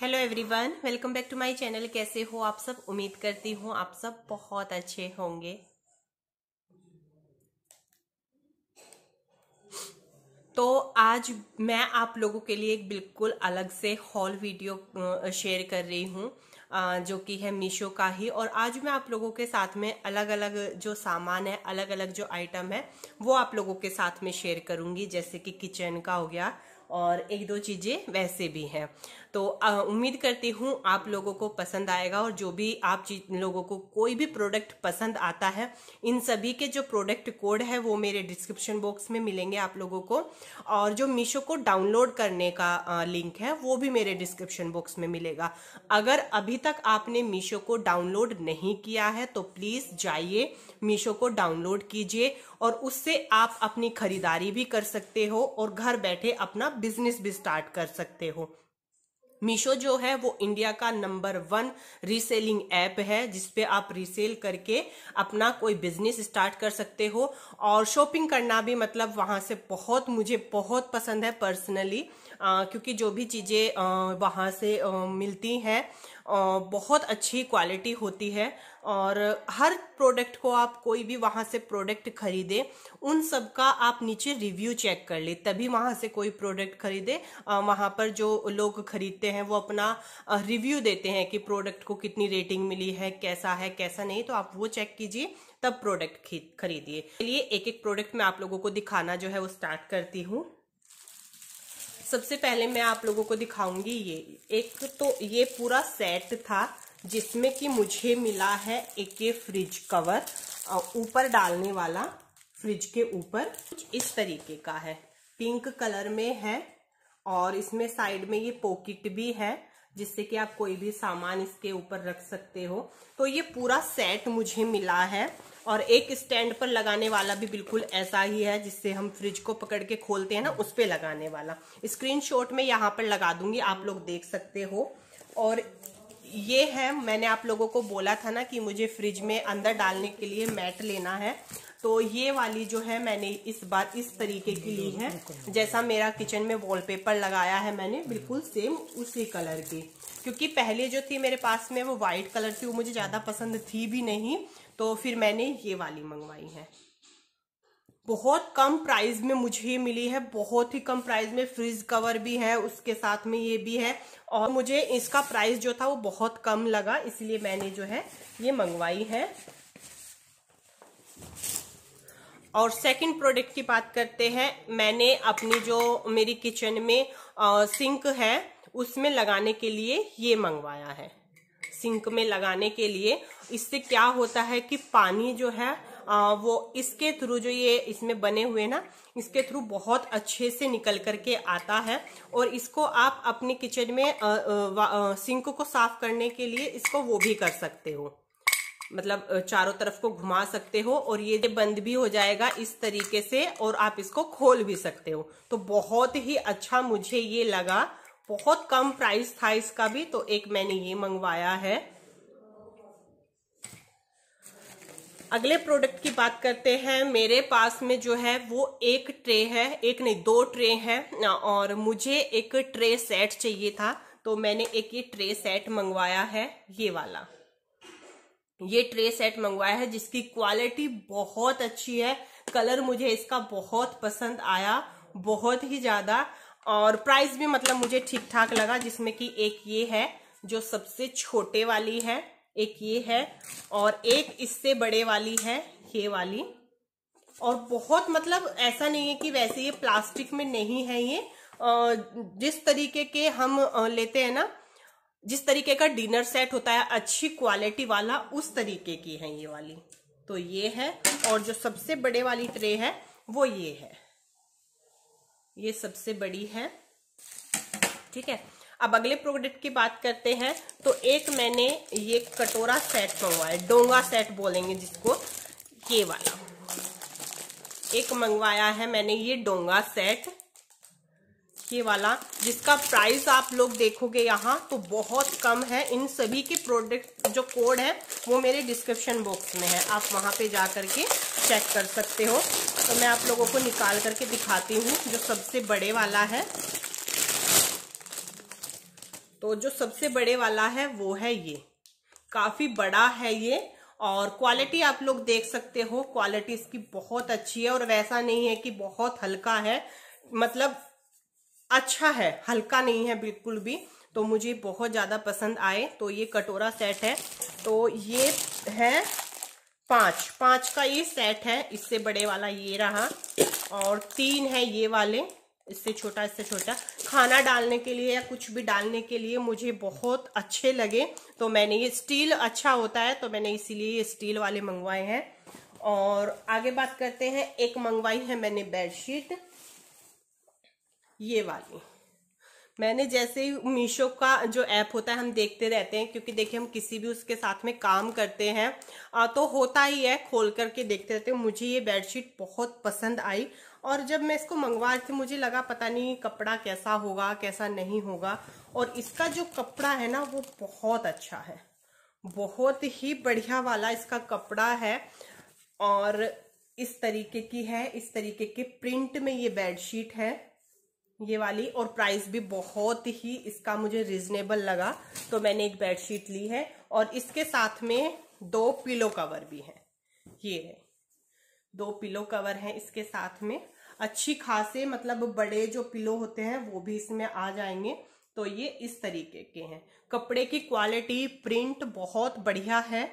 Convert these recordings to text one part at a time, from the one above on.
hello everyone welcome back to my channel कैसे हो आप सब उम्मीद करती हूँ आप सब बहुत अच्छे होंगे तो आज मैं आप लोगों के लिए एक बिल्कुल अलग से हॉल वीडियो शेयर कर रही हूँ जो कि है मीशो का ही और आज मैं आप लोगों के साथ में अलग अलग जो सामान है अलग अलग जो आइटम है वो आप लोगों के साथ में शेयर करूंगी जैसे कि किचन का हो गया और एक दो चीज़ें वैसे भी हैं तो उम्मीद करती हूँ आप लोगों को पसंद आएगा और जो भी आप लोगों को कोई भी प्रोडक्ट पसंद आता है इन सभी के जो प्रोडक्ट कोड है वो मेरे डिस्क्रिप्शन बॉक्स में मिलेंगे आप लोगों को और जो मीशो को डाउनलोड करने का लिंक है वो भी मेरे डिस्क्रिप्शन बॉक्स में मिलेगा अगर अभी तक आपने मीशो को डाउनलोड नहीं किया है तो प्लीज़ जाइए मीशो को डाउनलोड कीजिए और उससे आप अपनी खरीदारी भी कर सकते हो और घर बैठे अपना बिजनेस भी स्टार्ट कर सकते हो मीशो जो है वो इंडिया का नंबर वन रीसेलिंग ऐप है जिसपे आप रीसेल करके अपना कोई बिजनेस स्टार्ट कर सकते हो और शॉपिंग करना भी मतलब वहां से बहुत मुझे बहुत पसंद है पर्सनली क्योंकि जो भी चीज़ें वहाँ से मिलती हैं बहुत अच्छी क्वालिटी होती है और हर प्रोडक्ट को आप कोई भी वहाँ से प्रोडक्ट खरीदें उन सब का आप नीचे रिव्यू चेक कर ले तभी वहाँ से कोई प्रोडक्ट खरीदे वहाँ पर जो लोग खरीदते हैं वो अपना रिव्यू देते हैं कि प्रोडक्ट को कितनी रेटिंग मिली है कैसा है कैसा नहीं तो आप वो चेक कीजिए तब प्रोडक्ट खरीदिए चलिए एक एक प्रोडक्ट मैं आप लोगों को दिखाना जो है वो स्टार्ट करती हूँ सबसे पहले मैं आप लोगों को दिखाऊंगी ये एक तो ये पूरा सेट था जिसमें कि मुझे मिला है एक ये फ्रिज कवर ऊपर डालने वाला फ्रिज के ऊपर इस तरीके का है पिंक कलर में है और इसमें साइड में ये पॉकेट भी है जिससे कि आप कोई भी सामान इसके ऊपर रख सकते हो तो ये पूरा सेट मुझे मिला है और एक स्टैंड पर लगाने वाला भी बिल्कुल ऐसा ही है जिससे हम फ्रिज को पकड़ के खोलते हैं ना उस पर लगाने वाला स्क्रीनशॉट में यहाँ पर लगा दूंगी आप लोग देख सकते हो और ये है मैंने आप लोगों को बोला था ना कि मुझे फ्रिज में अंदर डालने के लिए मैट लेना है तो ये वाली जो है मैंने इस बार इस तरीके की ली है जैसा मेरा किचन में वॉलपेपर लगाया है मैंने बिल्कुल सेम उसी कलर की क्योंकि पहले जो थी मेरे पास में वो वाइट कलर थी वो मुझे ज़्यादा पसंद थी भी नहीं तो फिर मैंने ये वाली मंगवाई है बहुत कम प्राइस में मुझे मिली है बहुत ही कम प्राइस में फ्रिज कवर भी है उसके साथ में ये भी है और मुझे इसका प्राइस जो था वो बहुत कम लगा इसलिए मैंने जो है ये मंगवाई है और सेकंड प्रोडक्ट की बात करते हैं मैंने अपनी जो मेरी किचन में आ, सिंक है उसमें लगाने के लिए ये मंगवाया है सिंक में लगाने के लिए इससे क्या होता है कि पानी जो है आ, वो इसके थ्रू जो ये इसमें बने हुए ना इसके थ्रू बहुत अच्छे से निकल करके आता है और इसको आप अपने किचन में आ, आ, आ, सिंक को साफ करने के लिए इसको वो भी कर सकते हो मतलब चारों तरफ को घुमा सकते हो और ये बंद भी हो जाएगा इस तरीके से और आप इसको खोल भी सकते हो तो बहुत ही अच्छा मुझे ये लगा बहुत कम प्राइस था इसका भी तो एक मैंने ये मंगवाया है अगले प्रोडक्ट की बात करते हैं मेरे पास में जो है वो एक ट्रे है एक नहीं दो ट्रे है और मुझे एक ट्रे सेट चाहिए था तो मैंने एक ये ट्रे सेट मंगवाया है ये वाला ये ट्रे सेट मंगवाया है जिसकी क्वालिटी बहुत अच्छी है कलर मुझे इसका बहुत पसंद आया बहुत ही ज्यादा और प्राइस भी मतलब मुझे ठीक ठाक लगा जिसमें कि एक ये है जो सबसे छोटे वाली है एक ये है और एक इससे बड़े वाली है ये वाली और बहुत मतलब ऐसा नहीं है कि वैसे ये प्लास्टिक में नहीं है ये जिस तरीके के हम लेते हैं ना जिस तरीके का डिनर सेट होता है अच्छी क्वालिटी वाला उस तरीके की है ये वाली तो ये है और जो सबसे बड़े वाली ट्रे है वो ये है ये सबसे बड़ी है ठीक है अब अगले प्रोडक्ट की बात करते हैं तो एक मैंने ये कटोरा सेट मंगवाया डोंगा सेट बोलेंगे जिसको ये वाला एक मंगवाया है मैंने ये डोंगा सेट ये वाला जिसका प्राइस आप लोग देखोगे यहाँ तो बहुत कम है इन सभी के प्रोडक्ट जो कोड है वो मेरे डिस्क्रिप्शन बॉक्स में है आप वहाँ पे जा करके चेक कर सकते हो तो मैं आप लोगों को निकाल करके दिखाती हूँ जो सबसे बड़े वाला है तो जो सबसे बड़े वाला है वो है ये काफ़ी बड़ा है ये और क्वालिटी आप लोग देख सकते हो क्वालिटी इसकी बहुत अच्छी है और वैसा नहीं है कि बहुत हल्का है मतलब अच्छा है हल्का नहीं है बिल्कुल भी तो मुझे बहुत ज़्यादा पसंद आए तो ये कटोरा सेट है तो ये है पाँच पाँच का ये सेट है इससे बड़े वाला ये रहा और तीन है ये वाले इससे छोटा इससे छोटा खाना डालने के लिए या कुछ भी डालने के लिए मुझे बहुत अच्छे लगे तो मैंने ये स्टील अच्छा होता है तो मैंने इसीलिए ये स्टील वाले मंगवाए हैं और आगे बात करते हैं एक मंगवाई है मैंने बेडशीट ये वाली मैंने जैसे ही मीशो का जो ऐप होता है हम देखते रहते हैं क्योंकि देखिए हम किसी भी उसके साथ में काम करते हैं आ, तो होता ही है खोल करके देखते रहते हैं मुझे ये बेडशीट बहुत पसंद आई और जब मैं इसको मंगवा रही थी मुझे लगा पता नहीं कपड़ा कैसा होगा कैसा नहीं होगा और इसका जो कपड़ा है ना वो बहुत अच्छा है बहुत ही बढ़िया वाला इसका कपड़ा है और इस तरीके की है इस तरीके के प्रिंट में ये बेडशीट है ये वाली और प्राइस भी बहुत ही इसका मुझे रिजनेबल लगा तो मैंने एक बेडशीट ली है और इसके साथ में दो पिलो कवर भी हैं ये है दो पिलो कवर हैं इसके साथ में अच्छी खासे मतलब बड़े जो पिलो होते हैं वो भी इसमें आ जाएंगे तो ये इस तरीके के हैं कपड़े की क्वालिटी प्रिंट बहुत बढ़िया है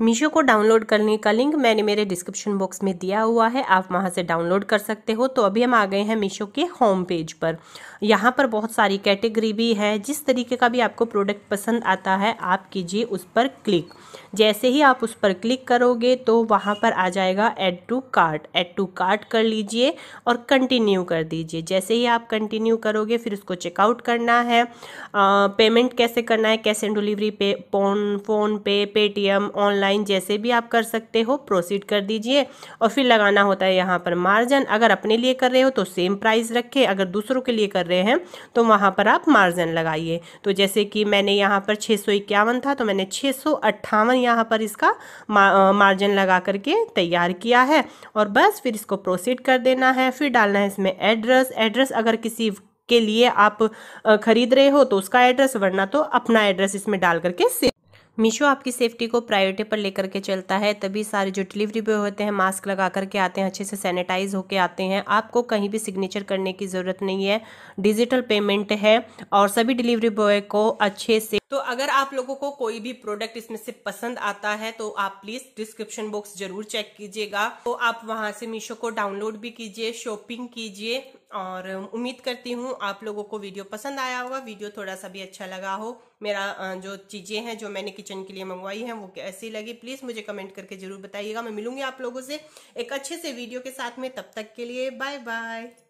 मीशो को डाउनलोड करने का लिंक मैंने मेरे डिस्क्रिप्शन बॉक्स में दिया हुआ है आप वहाँ से डाउनलोड कर सकते हो तो अभी हम आ गए हैं मीशो के होम पेज पर यहाँ पर बहुत सारी कैटेगरी भी है जिस तरीके का भी आपको प्रोडक्ट पसंद आता है आप कीजिए उस पर क्लिक जैसे ही आप उस पर क्लिक करोगे तो वहाँ पर आ जाएगा add to cart add to cart कर लीजिए और कंटिन्यू कर दीजिए जैसे ही आप कंटिन्यू करोगे फिर उसको चेकआउट करना है पेमेंट कैसे करना है cash and delivery pay phone PhonePe Paytm online line जैसे भी आप कर सकते हो प्रोसीड कर दीजिए और फिर लगाना होता है यहाँ पर मार्जिन अगर अपने लिए कर रहे हो तो सेम प्राइस रखें अगर दूसरों के लिए कर रहे हैं तो वहाँ पर आप मार्जिन लगाइए तो जैसे कि मैंने यहाँ पर छः सौ इक्यावन था तो मैंने छः सौ अट्ठावन यहाँ पर इसका मार्जिन लगा करके तैयार किया है और बस फिर इसको प्रोसीड कर देना है फिर डालना है इसमें एड्रेस एड्रेस अगर किसी के लिए आप ख़रीद रहे हो तो उसका एड्रेस वरना तो अपना एड्रेस इसमें डाल करके सेव मीशो आपकी सेफ्टी को प्रायोरिटी पर लेकर के चलता है तभी सारे जो डिलीवरी बॉय होते हैं मास्क लगा करके आते हैं अच्छे से सैनिटाइज होके आते हैं आपको कहीं भी सिग्नेचर करने की ज़रूरत नहीं है डिजिटल पेमेंट है और सभी डिलीवरी बॉय को अच्छे से तो अगर आप लोगों को कोई भी प्रोडक्ट इसमें से पसंद आता है तो आप प्लीज डिस्क्रिप्शन बॉक्स जरूर चेक कीजिएगा तो आप वहां से मीशो को डाउनलोड भी कीजिए शॉपिंग कीजिए और उम्मीद करती हूँ आप लोगों को वीडियो पसंद आया होगा वीडियो थोड़ा सा भी अच्छा लगा हो मेरा जो चीज़ें हैं जो मैंने किचन के लिए मंगवाई हैं वो कैसी लगी प्लीज़ मुझे कमेंट करके ज़रूर बताइएगा मैं मिलूंगी आप लोगों से एक अच्छे से वीडियो के साथ में तब तक के लिए बाय बाय